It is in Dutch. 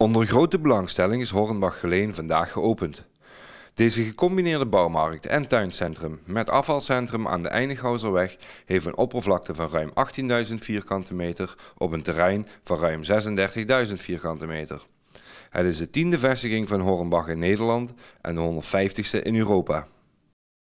Onder grote belangstelling is Hornbach Geleen vandaag geopend. Deze gecombineerde bouwmarkt en tuincentrum met afvalcentrum aan de Eindighouserweg heeft een oppervlakte van ruim 18.000 vierkante meter op een terrein van ruim 36.000 vierkante meter. Het is de tiende vestiging van Hornbach in Nederland en de 150ste in Europa.